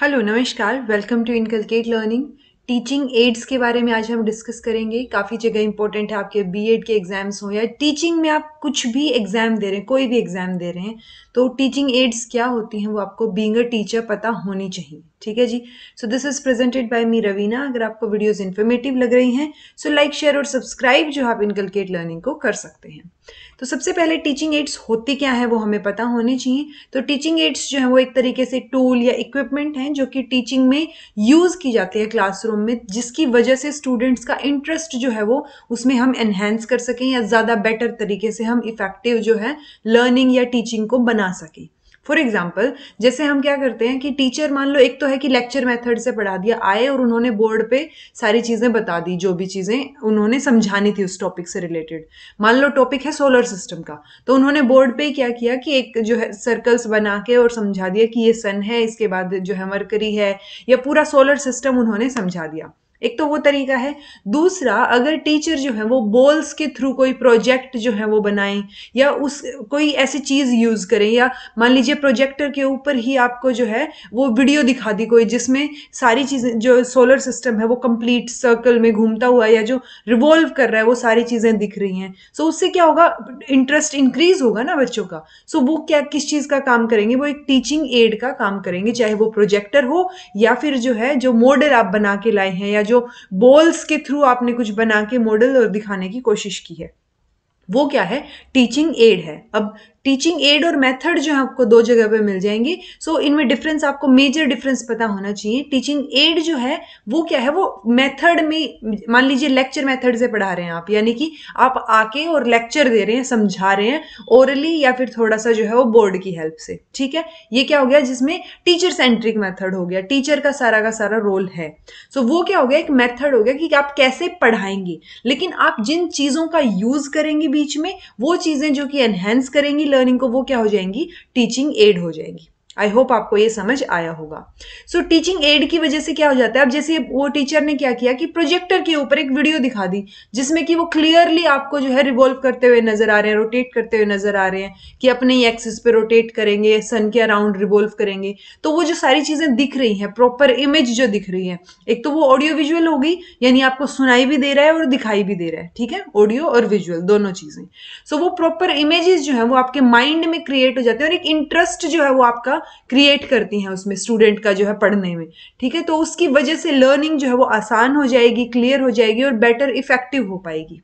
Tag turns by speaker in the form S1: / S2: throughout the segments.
S1: Hello नमस्कार welcome to inculcate learning teaching aids के बारे में आज हम डिस्कस करेंगे काफ़ी जगह इंपॉर्टेंट है आपके बीएड के एग्ज़ाम्स हों या टीचिंग में आप कुछ भी एग्ज़ाम दे रहे हैं कोई भी एग्ज़ाम दे रहे हैं तो टीचिंग एड्स क्या होती हैं वो आपको बींग अ टीचर पता होनी चाहिए ठीक है जी so this is presented by me Raveena अगर आपको वीडियोज़ इन्फॉर्मेटिव लग रही हैं सो लाइक शेयर और सब्सक्राइब जो आप इनकलकेट लर्निंग को कर सकते हैं तो सबसे पहले टीचिंग एड्स होती क्या है वो हमें पता होने चाहिए तो टीचिंग एड्स जो है वो एक तरीके से टूल या इक्विपमेंट हैं जो कि टीचिंग में यूज़ की जाती है क्लासरूम में जिसकी वजह से स्टूडेंट्स का इंटरेस्ट जो है वो उसमें हम एनहेंस कर सकें या ज़्यादा बेटर तरीके से हम इफ़ेक्टिव जो है लर्निंग या टीचिंग को बना सकें फॉर एग्जाम्पल जैसे हम क्या करते हैं कि टीचर मान लो एक तो है कि लेक्चर मेथड से पढ़ा दिया आए और उन्होंने बोर्ड पे सारी चीज़ें बता दी जो भी चीज़ें उन्होंने समझानी थी उस टॉपिक से रिलेटेड मान लो टॉपिक है सोलर सिस्टम का तो उन्होंने बोर्ड पे क्या किया कि एक जो है सर्कल्स बना के और समझा दिया कि ये सन है इसके बाद जो है मरकरी है या पूरा सोलर सिस्टम उन्होंने समझा दिया एक तो वो तरीका है दूसरा अगर टीचर जो है वो बोल्स के थ्रू कोई प्रोजेक्ट जो है वो बनाएं या उस कोई ऐसी चीज़ यूज़ करें या मान लीजिए प्रोजेक्टर के ऊपर ही आपको जो है वो वीडियो दिखा दी कोई जिसमें सारी चीज़ें जो सोलर सिस्टम है वो कंप्लीट सर्कल में घूमता हुआ या जो रिवॉल्व कर रहा है वो सारी चीज़ें दिख रही हैं सो so, उससे क्या होगा इंटरेस्ट इंक्रीज होगा ना बच्चों का सो so, वो क्या किस चीज़ का काम करेंगे वो एक टीचिंग एड का काम करेंगे चाहे वो प्रोजेक्टर हो या फिर जो है जो मॉडल आप बना के लाए हैं या जो जो बोल्स के थ्रू आपने कुछ बना के मॉडल और दिखाने की कोशिश की है वो क्या है टीचिंग एड है अब टीचिंग एड और मेथड जो है आपको दो जगह पे मिल जाएंगे सो so, इनमें डिफरेंस आपको मेजर डिफरेंस पता होना चाहिए टीचिंग एड जो है वो क्या है वो मेथड में मान लीजिए लेक्चर मेथड से पढ़ा रहे हैं आप यानी कि आप आके और लेक्चर दे रहे हैं समझा रहे हैं ओरली या फिर थोड़ा सा जो है वो बोर्ड की हेल्प से ठीक है ये क्या हो गया जिसमें टीचर सेंट्रिक मैथड हो गया टीचर का सारा का सारा रोल है सो so, वो क्या हो गया एक मैथड हो गया कि आप कैसे पढ़ाएंगे लेकिन आप जिन चीज़ों का यूज़ करेंगे बीच में वो चीज़ें जो कि एनहेंस करेंगी लर्निंग को वो क्या हो जाएंगी टीचिंग एड हो जाएंगी आई होप आपको ये समझ आया होगा सो टीचिंग एड की वजह से क्या हो जाता है अब जैसे वो टीचर ने क्या किया कि प्रोजेक्टर के ऊपर एक वीडियो दिखा दी जिसमें कि वो क्लियरली आपको जो है रिवॉल्व करते हुए नजर आ रहे हैं रोटेट करते हुए नजर आ रहे हैं कि अपने ही एक्सिस पे रोटेट करेंगे सन के अराउंड रिवॉल्व करेंगे तो वो जो सारी चीजें दिख रही हैं प्रॉपर इमेज जो दिख रही है एक तो वो ऑडियो विजुअल हो गई यानी आपको सुनाई भी दे रहा है और दिखाई भी दे रहा है ठीक है ऑडियो और विजुअल दोनों चीजें सो so, वो प्रॉपर इमेजेस जो है वो आपके माइंड में क्रिएट हो जाते हैं और एक इंटरेस्ट जो है वो आपका क्रिएट करती हैं उसमें स्टूडेंट का जो है पढ़ने में ठीक है तो उसकी वजह से लर्निंग जो है वो आसान हो जाएगी क्लियर हो जाएगी और बेटर इफेक्टिव हो पाएगी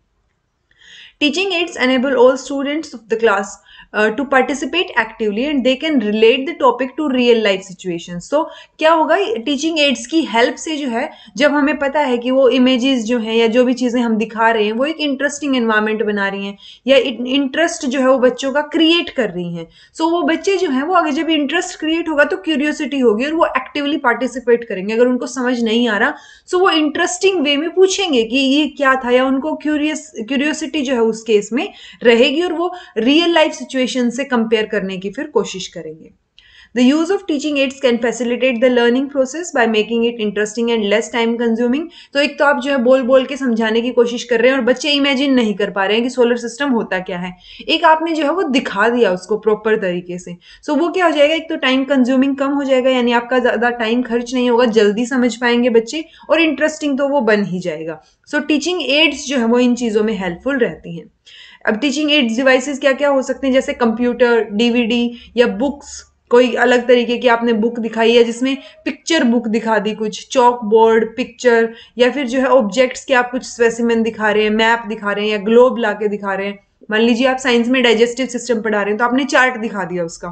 S1: Teaching aids enable all students of the class uh, to participate actively and they can relate the topic to real life situations. So क्या होगा teaching aids की help से जो है जब हमें पता है कि वो images जो हैं या जो भी चीज़ें हम दिखा रहे हैं वो एक interesting environment बना रही हैं या interest जो है वो बच्चों का create कर रही हैं so, वो बच्चे जो हैं वो अगर जब interest create होगा तो curiosity होगी और वो actively participate करेंगे अगर उनको समझ नहीं आ रहा so वो interesting way में पूछेंगे कि ये क्या था या उनको curious curiosity जो है उस केस में रहेगी और वो रियल लाइफ सिचुएशन से कंपेयर करने की फिर कोशिश करेंगे The use of teaching aids can facilitate the learning process by making it interesting and less time consuming. तो एक तो आप जो है बोल बोल के समझाने की कोशिश कर रहे हैं और बच्चे इमेजिन नहीं कर पा रहे हैं कि सोलर सिस्टम होता क्या है एक आपने जो है वो दिखा दिया उसको प्रॉपर तरीके से सो so, वो क्या हो जाएगा एक तो टाइम कंज्यूमिंग कम हो जाएगा यानी आपका ज़्यादा टाइम खर्च नहीं होगा जल्दी समझ पाएंगे बच्चे और इंटरेस्टिंग तो वो बन ही जाएगा सो टीचिंग एड्स जो है वो इन चीज़ों में हेल्पफुल रहती हैं अब टीचिंग एड्स डिवाइसेस क्या क्या हो सकते हैं जैसे कंप्यूटर डीवीडी या बुक्स कोई अलग तरीके की आपने बुक दिखाई है जिसमें पिक्चर बुक दिखा दी कुछ चौक बोर्ड पिक्चर या फिर जो है ऑब्जेक्ट्स के आप कुछ स्पेसिमेंट दिखा रहे हैं मैप दिखा रहे हैं या ग्लोब ला के दिखा रहे हैं मान लीजिए आप साइंस में डाइजेस्टिव सिस्टम पढ़ा रहे हैं तो आपने चार्ट दिखा दिया उसका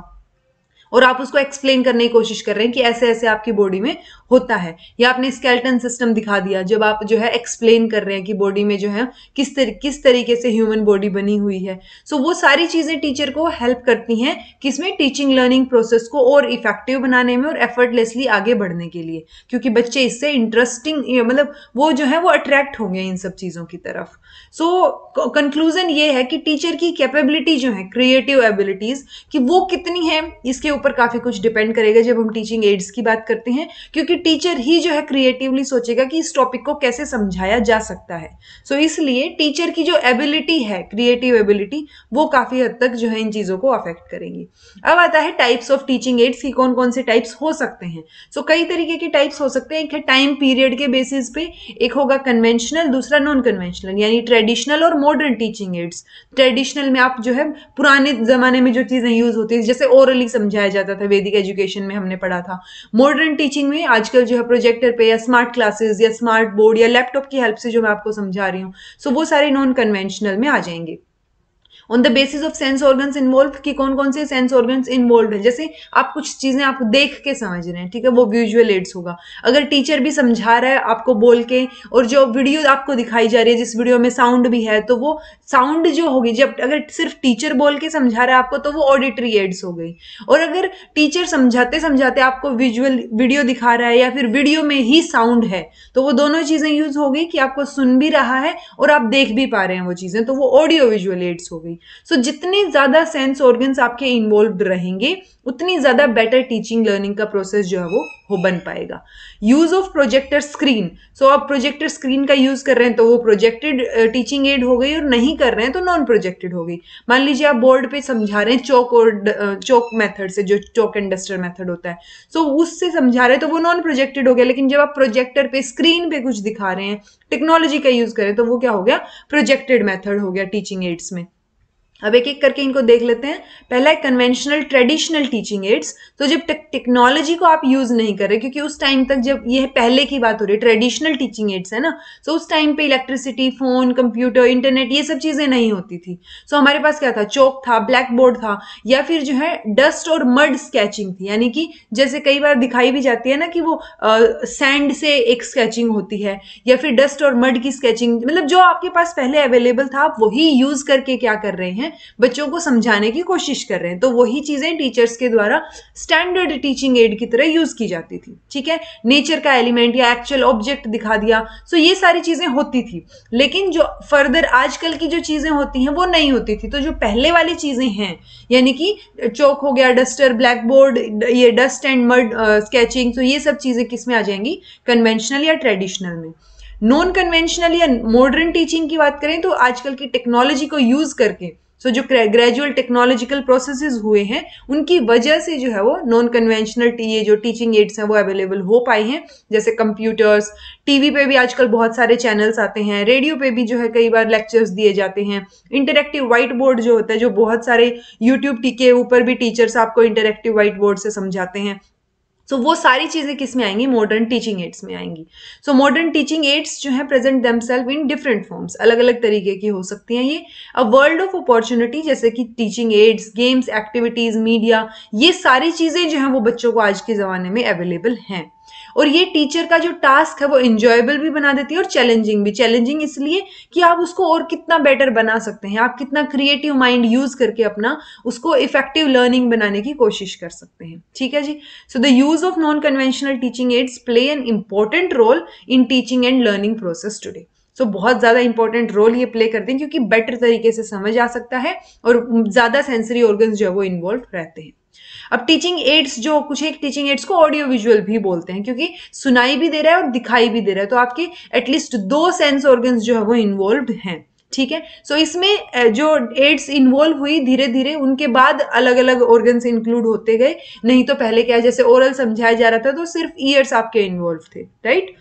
S1: और आप उसको एक्सप्लेन करने की कोशिश कर रहे हैं कि ऐसे ऐसे आपकी बॉडी में होता है या आपने स्केल्टन सिस्टम दिखा दिया जब आप जो है एक्सप्लेन कर रहे हैं कि बॉडी में जो है किस तर, किस तरीके से ह्यूमन बॉडी बनी हुई है सो so, वो सारी चीज़ें टीचर को हेल्प करती हैं कि इसमें टीचिंग लर्निंग प्रोसेस को और इफेक्टिव बनाने में और एफर्टलेसली आगे बढ़ने के लिए क्योंकि बच्चे इससे इंटरेस्टिंग मतलब वो जो है वो अट्रैक्ट होंगे इन सब चीज़ों की तरफ सो so, कंक्लूजन ये है कि टीचर की कैपेबिलिटी जो है क्रिएटिव एबिलिटीज़ कि वो कितनी है इसके ऊपर काफ़ी कुछ डिपेंड करेगा जब हम टीचिंग एड्स की बात करते हैं क्योंकि टीचर ही जो है क्रिएटिवली सोचेगा कि इस टॉपिक को कैसे समझाया जा सकता है सो so, इसलिए टीचर की जो एबिलिटी है क्रिएटिव एबिलिटी वो काफ़ी हद तक जो है इन चीज़ों को अफेक्ट करेंगी अब आता है टाइप्स ऑफ टीचिंग एड्स की कौन कौन से टाइप्स हो सकते हैं सो so, कई तरीके के टाइप्स हो सकते हैं एक है टाइम पीरियड के बेसिस पे एक होगा कन्वेंशनल दूसरा नॉन कन्वेंशनल यानी ट्रेडिशनल और मॉडर्न टीचिंग एड्स ट्रेडिशनल में आप जो है पुराने ज़माने में जो चीज़ें यूज़ होती है जैसे ओरली समझाया पढ़ाया जाता था वैदिक एजुकेशन में हमने पढ़ा था मॉडर्न टीचिंग में आजकल जो है प्रोजेक्टर पे या स्मार्ट क्लासेस या स्मार्ट बोर्ड या लैपटॉप की हेल्प से जो मैं आपको समझा रही हूँ सो वो सारे नॉन कन्वेंशनल में आ जाएंगे on the basis of sense organs involve कि कौन कौन से सेंस ऑर्गन्स इन्वॉल्व है जैसे आप कुछ चीज़ें आप देख के समझ रहे हैं ठीक है वो विजुअल एड्स होगा अगर टीचर भी समझा रहा है आपको बोल के और जो वीडियो आपको दिखाई जा रही है जिस वीडियो में साउंड भी है तो वो साउंड जो होगी जब अगर सिर्फ टीचर बोल के समझा रहा है आपको तो वो ऑडिटरी एड्स हो गई और अगर टीचर समझाते समझाते आपको विजुअल वीडियो दिखा रहा है या फिर वीडियो में ही साउंड है तो वो दोनों चीज़ें यूज हो गई कि आपको सुन भी रहा है और आप देख भी पा रहे हैं वो चीज़ें तो वो ऑडियो विजुअल एड्स हो गई सो so, जितने ज़्यादा सेंस ऑर्गन्स आपके इन्वॉल्व रहेंगे उतनी ज़्यादा बेटर टीचिंग लर्निंग का प्रोसेस जो है वो हो बन पाएगा use of projector screen so आप प्रोजेक्टर स्क्रीन का यूज़ कर रहे हैं तो वो प्रोजेक्टेड टीचिंग एड हो गई और नहीं कर रहे हैं तो नॉन प्रोजेक्टेड हो गई मान लीजिए आप बोर्ड पे समझा रहे हैं चौक और चौक मेथड से जो चौक एंड डस्टर मेथड होता है सो so, उससे समझा रहे हैं तो वो नॉन प्रोजेक्टेड हो गया लेकिन जब आप प्रोजेक्टर पे स्क्रीन पे कुछ दिखा रहे हैं टेक्नोलॉजी का यूज़ करें तो वो क्या हो गया प्रोजेक्टेड मेथड हो गया टीचिंग एड्स में अब एक एक करके इनको देख लेते हैं पहला है कन्वेंशनल ट्रेडिशनल टीचिंग एड्स तो जब टेक्नोलॉजी को आप यूज़ नहीं कर रहे क्योंकि उस टाइम तक जब यह पहले की बात हो रही है ट्रेडिशनल टीचिंग एड्स है ना सो तो उस टाइम पे इलेक्ट्रिसिटी फ़ोन कंप्यूटर इंटरनेट ये सब चीज़ें नहीं होती थी सो so हमारे पास क्या था चौक था ब्लैक बोर्ड था या फिर जो है डस्ट और मड स्केचिंग थी यानी कि जैसे कई बार दिखाई भी जाती है ना कि वो सैंड से एक स्केचिंग होती है या फिर डस्ट और मड की स्केचिंग मतलब जो आपके पास पहले अवेलेबल था आप वही यूज़ करके क्या कर रहे हैं हैं बच्चों को समझाने की कोशिश कर रहे हैं तो वही चीज़ें टीचर्स के द्वारा स्टैंडर्ड टीचिंग एड की तरह यूज़ की जाती थी ठीक है नेचर का एलिमेंट या एक्चुअल ऑब्जेक्ट दिखा दिया सो ये सारी चीज़ें होती थी लेकिन जो फर्दर आजकल की जो चीज़ें होती हैं वो नहीं होती थी तो जो पहले वाली चीज़ें हैं यानी कि चौक हो गया डस्टर ब्लैक बोर्ड ये डस्ट एंड मर्ड स्केचिंग तो ये सब चीज़ें किस में आ जाएंगी कन्वेंशनल या ट्रेडिशनल में नॉन कन्वेंशनल या मॉडर्न टीचिंग की बात करें तो आजकल की टेक्नोलॉजी को यूज़ करके सो so, जो ग्रेजुअल टेक्नोलॉजिकल प्रोसेसेस हुए हैं उनकी वजह से जो है वो नॉन कन्वेंशनल ये जो टीचिंग एड्स हैं वो अवेलेबल हो पाए हैं जैसे कंप्यूटर्स टीवी पे भी आजकल बहुत सारे चैनल्स आते हैं रेडियो पे भी जो है कई बार लेक्चर्स दिए जाते हैं इंटरेक्टिव व्हाइट बोर्ड जो होता है जो बहुत सारे यूट्यूब के ऊपर भी टीचर्स आपको इंटरेक्टिव व्हाइट बोर्ड से समझाते हैं सो so, वो सारी चीज़ें किस में आएंगी मॉडर्न टीचिंग एड्स में आएंगी सो मॉडर्न टीचिंग एड्स जो है present themselves in different forms अलग अलग तरीके की हो सकती हैं ये अ वर्ल्ड ऑफ अपॉर्चुनिटी जैसे कि teaching aids games activities media ये सारी चीज़ें जो हैं वो बच्चों को आज के ज़माने में अवेलेबल हैं और ये टीचर का जो टास्क है वो इंजॉयबल भी बना देती है और चैलेंजिंग भी चैलेंजिंग इसलिए कि आप उसको और कितना बेटर बना सकते हैं आप कितना क्रिएटिव माइंड यूज करके अपना उसको इफेक्टिव लर्निंग बनाने की कोशिश कर सकते हैं ठीक है जी so the use of non conventional teaching aids play an important role in teaching and learning process today so so, बहुत ज़्यादा इंपॉर्टेंट रोल ये प्ले करते हैं क्योंकि बेटर तरीके से समझ आ सकता है और ज़्यादा सेंसरी ऑर्गन्स जो है वो इन्वॉल्व रहते हैं अब टीचिंग एड्स जो कुछ एक टीचिंग एड्स को ऑडियो विजुअल भी बोलते हैं क्योंकि सुनाई भी दे रहा है और दिखाई भी दे रहा है तो आपके एटलीस्ट दो सेंस ऑर्गन्स जो है वो इन्वॉल्व हैं ठीक है सो so, इसमें जो एड्स इन्वॉल्व हुई धीरे धीरे उनके बाद अलग अलग ऑर्गन्स इंक्लूड होते गए नहीं तो पहले क्या जैसे ओरल समझाया जा रहा था तो सिर्फ ईयर्स आपके इन्वॉल्व थे right right?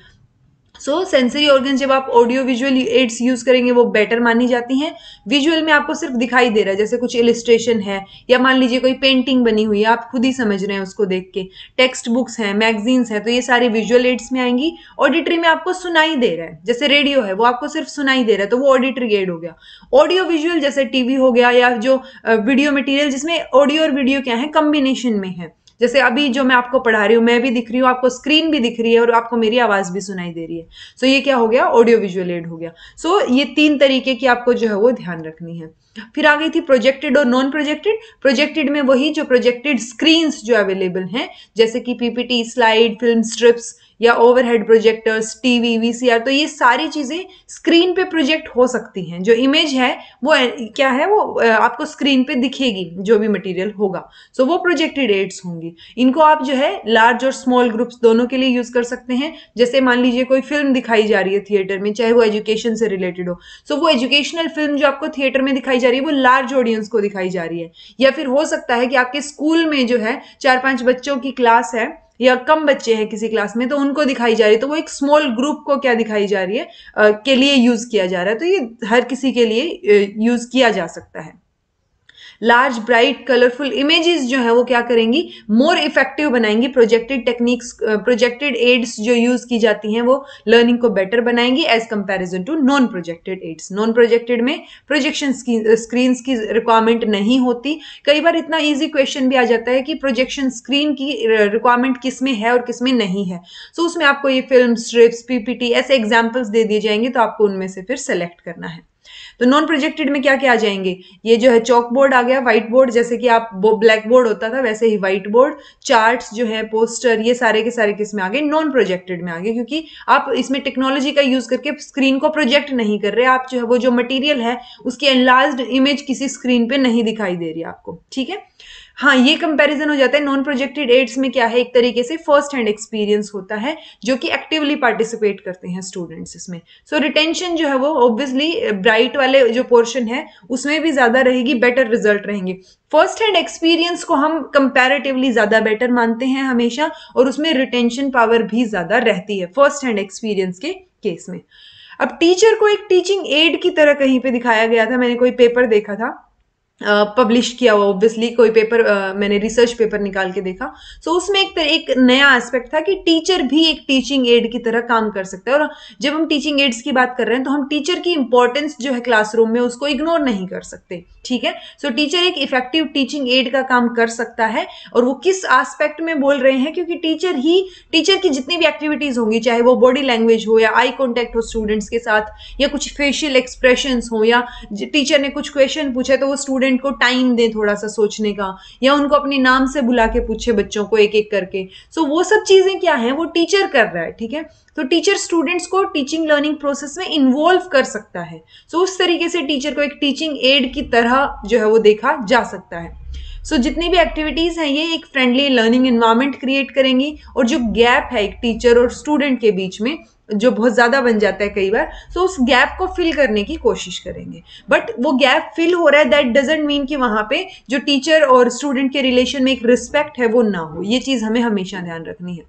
S1: So sensory organ जब आप ऑडियो विजुअल एड्स यूज करेंगे वो बेटर मानी जाती हैं विजुअल में आपको सिर्फ दिखाई दे रहा है जैसे कुछ इलिस्ट्रेशन है या मान लीजिए कोई पेंटिंग बनी हुई है आप खुद ही समझ रहे हैं उसको देख के टेक्स्ट बुक्स हैं मैगजीन्स हैं तो ये सारी विजुअल एड्स में आएंगी ऑडिटरी में आपको सुनाई दे रहा है जैसे रेडियो है वो आपको सिर्फ सुनाई दे रहा है तो वो ऑडिटरी एड हो गया ऑडियो विजुअल जैसे टीवी हो गया या जो वीडियो मटीरियल जिसमें ऑडियो और वीडियो क्या है कॉम्बिनेशन में है जैसे अभी जो मैं आपको पढ़ा रही हूँ मैं भी दिख रही हूँ आपको स्क्रीन भी दिख रही है और आपको मेरी आवाज़ भी सुनाई दे रही है सो so, ये क्या हो गया ऑडियो विजुअल एड हो गया सो so, ये तीन तरीके की आपको जो है वो ध्यान रखनी है फिर आ गई थी प्रोजेक्टेड और नॉन प्रोजेक्टेड प्रोजेक्टेड में वही जो प्रोजेक्टेड स्क्रीन जो अवेलेबल है जैसे कि पीपीटी स्लाइड फिल्म स्ट्रिप्स या ओवरहेड प्रोजेक्टर्स टीवी वीसीआर तो ये सारी चीज़ें स्क्रीन पे प्रोजेक्ट हो सकती हैं जो इमेज है वो क्या है वो आपको स्क्रीन पे दिखेगी जो भी मटेरियल होगा सो so, वो प्रोजेक्टेड एड्स होंगी इनको आप जो है लार्ज और स्मॉल ग्रुप्स दोनों के लिए यूज़ कर सकते हैं जैसे मान लीजिए कोई फिल्म दिखाई जा रही है थिएटर में चाहे वो एजुकेशन से रिलेटेड हो सो so, वो एजुकेशनल फिल्म जो आपको थिएटर में दिखाई जा रही है वो लार्ज ऑडियंस को दिखाई जा रही है या फिर हो सकता है कि आपके स्कूल में जो है चार पांच बच्चों की क्लास है या कम बच्चे हैं किसी क्लास में तो उनको दिखाई जा रही है तो वो एक स्मॉल ग्रुप को क्या दिखाई जा रही है आ, के लिए यूज किया जा रहा है तो ये हर किसी के लिए यूज किया जा सकता है लार्ज ब्राइट कलरफुल इमेजेस जो है वो क्या करेंगी मोर इफेक्टिव बनाएंगी प्रोजेक्टेड टेक्निक्स प्रोजेक्टेड एड्स जो यूज की जाती हैं वो लर्निंग को बेटर बनाएंगी as comparison to non projected aids non projected में प्रोजेक्शन स्क्रीन uh, की रिक्वायरमेंट नहीं होती कई बार इतना ईजी क्वेश्चन भी आ जाता है कि प्रोजेक्शन स्क्रीन की रिक्वायरमेंट uh, किस में है और किस में नहीं है सो so, उसमें आपको ये फिल्म स्ट्रिप्स पीपीटी ऐसे एग्जाम्पल्स दे दिए जाएंगे तो आपको उनमें से फिर सेलेक्ट करना है तो नॉन प्रोजेक्टेड में क्या क्या आ जाएंगे ये जो है चौक बोर्ड आ गया व्हाइट बोर्ड जैसे कि आप ब्लैक बोर्ड होता था वैसे ही व्हाइट बोर्ड चार्ट जो है पोस्टर ये सारे के सारे किस में आ गए नॉन प्रोजेक्टेड में आ गए क्योंकि आप इसमें टेक्नोलॉजी का यूज करके स्क्रीन को प्रोजेक्ट नहीं कर रहे आप जो है वो जो मटीरियल है उसकी एनलार्ज इमेज किसी स्क्रीन पे नहीं दिखाई दे रही आपको ठीक है हाँ ये कंपैरिजन हो जाता है नॉन प्रोजेक्टेड एड्स में क्या है एक तरीके से फर्स्ट हैंड एक्सपीरियंस होता है जो कि एक्टिवली पार्टिसिपेट करते हैं स्टूडेंट्स इसमें सो so, रिटेंशन जो है वो ऑब्वियसली ब्राइट वाले जो पोर्शन है उसमें भी ज़्यादा रहेगी बेटर रिजल्ट रहेंगे फर्स्ट हैंड एक्सपीरियंस को हम कंपेरेटिवली ज़्यादा बेटर मानते हैं हमेशा और उसमें रिटेंशन पावर भी ज़्यादा रहती है फर्स्ट हैंड एक्सपीरियंस के केस में अब टीचर को एक टीचिंग एड की तरह कहीं पे दिखाया गया था मैंने कोई पेपर देखा था पब्लिश किया हुआ ऑब्वियसली कोई पेपर मैंने रिसर्च पेपर निकाल के देखा सो so, उसमें एक एक नया एस्पेक्ट था कि टीचर भी एक टीचिंग एड की तरह काम कर सकता है और जब हम टीचिंग एड्स की बात कर रहे हैं तो हम टीचर की इंपॉर्टेंस जो है क्लासरूम में उसको इग्नोर नहीं कर सकते ठीक है सो so, टीचर एक इफेक्टिव टीचिंग एड का काम कर सकता है और वो किस आस्पेक्ट में बोल रहे हैं क्योंकि टीचर ही टीचर की जितनी भी एक्टिविटीज़ होंगी चाहे वो बॉडी लैंग्वेज हो या आई कॉन्टेक्ट हो स्टूडेंट्स के साथ या कुछ फेशियल एक्सप्रेशन हो या टीचर ने कुछ क्वेश्चन पूछा तो वो स्टूडेंट स्टूडेंट को टाइम दें थोड़ा सा सोचने का या उनको अपने नाम से बुला के पूछे बच्चों को एक एक करके सो so, वो सब चीज़ें क्या है वो टीचर कर रहा है ठीक है तो टीचर स्टूडेंट्स को टीचिंग लर्निंग प्रोसेस में इन्वॉल्व कर सकता है सो so, उस तरीके से टीचर को एक टीचिंग एड की तरह जो है वो देखा जा सकता है सो so, जितनी भी एक्टिविटीज़ हैं ये एक फ्रेंडली लर्निंग इन्वायरमेंट क्रिएट करेंगी और जो गैप है एक टीचर और स्टूडेंट के बीच में जो बहुत ज़्यादा बन जाता है कई बार सो तो so उस गैप को फिल करने की कोशिश करेंगे बट वो गैप फिल हो रहा है दैट डजेंट मीन कि वहाँ पे जो टीचर और स्टूडेंट के रिलेशन में एक रिस्पेक्ट है वो ना हो ये चीज़ हमें हमेशा ध्यान रखनी है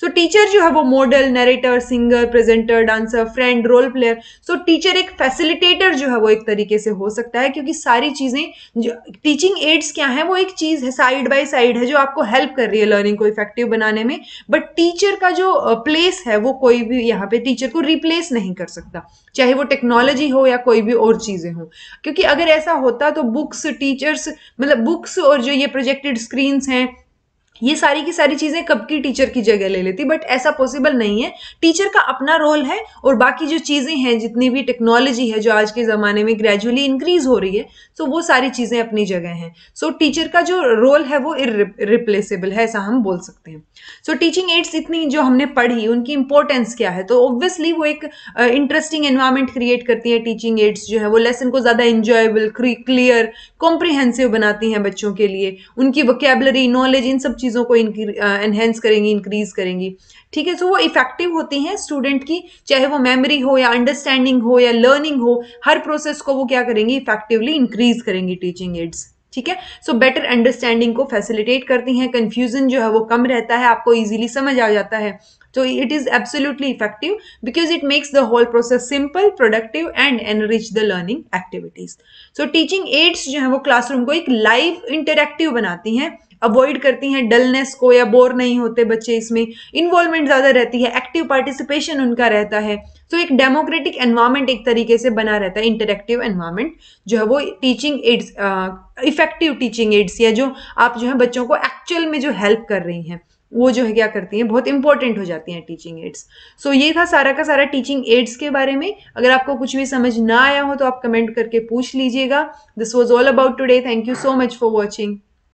S1: सो so, टीचर जो है वो model narrator singer presenter dancer friend role player so teacher एक फैसिलिटेटर जो है वो एक तरीके से हो सकता है क्योंकि सारी चीज़ें टीचिंग एड्स क्या हैं वो एक चीज़ है साइड बाय साइड है जो आपको हेल्प कर रही है लर्निंग को इफेक्टिव बनाने में बट टीचर का जो प्लेस है वो कोई भी यहाँ पे टीचर को रिप्लेस नहीं कर सकता चाहे वो टेक्नोलॉजी हो या कोई भी और चीज़ें हो क्योंकि अगर ऐसा होता तो बुक्स टीचर्स मतलब बुक्स और जो ये प्रोजेक्टेड स्क्रीन्स हैं ये सारी की सारी चीज़ें कब की टीचर की जगह ले लेती बट ऐसा पॉसिबल नहीं है टीचर का अपना रोल है और बाकी जो चीज़ें हैं जितनी भी टेक्नोलॉजी है जो आज के ज़माने में ग्रेजुअली इंक्रीज हो रही है सो तो वो सारी चीज़ें अपनी जगह हैं सो so टीचर का जो रोल है वो रिप्लेसेबल है ऐसा हम बोल सकते हैं सो टीचिंग एड्स इतनी जो हमने पढ़ी उनकी इंपॉर्टेंस क्या है तो ऑब्वियसली वो एक इंटरेस्टिंग एनवायरमेंट क्रिएट करती है टीचिंग एड्स जो है वो लेसन को ज़्यादा इंजॉयबल क्लियर कॉम्प्रिहेंसिव बनाती हैं बच्चों के लिए उनकी वोकेबलरी नॉलेज इन सब चीज चीज़ों को इनहेंस करेंगी इंक्रीज करेंगी ठीक है सो वो इफेक्टिव होती हैं स्टूडेंट की चाहे वो मेमोरी हो या अंडरस्टैंडिंग हो या लर्निंग हो हर प्रोसेस को वो क्या करेंगी इफेक्टिवली इंक्रीज करेंगी टीचिंग एड्स ठीक है सो बेटर अंडरस्टैंडिंग को फैसिलिटेट करती हैं कन्फ्यूजन जो है वो कम रहता है आपको ईजिली समझ आ जाता है तो it is absolutely effective because it makes the whole process simple productive and enrich the learning activities so teaching aids जो है वो क्लासरूम को एक लाइव इंटरेक्टिव बनाती हैं अवॉइड करती हैं डलनेस को या बोर नहीं होते बच्चे इसमें इन्वॉल्वमेंट ज़्यादा रहती है एक्टिव पार्टिसिपेशन उनका रहता है सो so, एक डेमोक्रेटिक एनवायरमेंट एक तरीके से बना रहता है इंटरेक्टिव एनवायरमेंट जो है वो teaching aids effective teaching aids या जो आप जो है बच्चों को एक्चुअल में जो हेल्प कर रही हैं वो जो है क्या करती हैं बहुत इंपॉर्टेंट हो जाती हैं टीचिंग एड्स सो ये था सारा का सारा टीचिंग एड्स के बारे में अगर आपको कुछ भी समझ ना आया हो तो आप कमेंट करके पूछ लीजिएगा this was all about today thank you so much for watching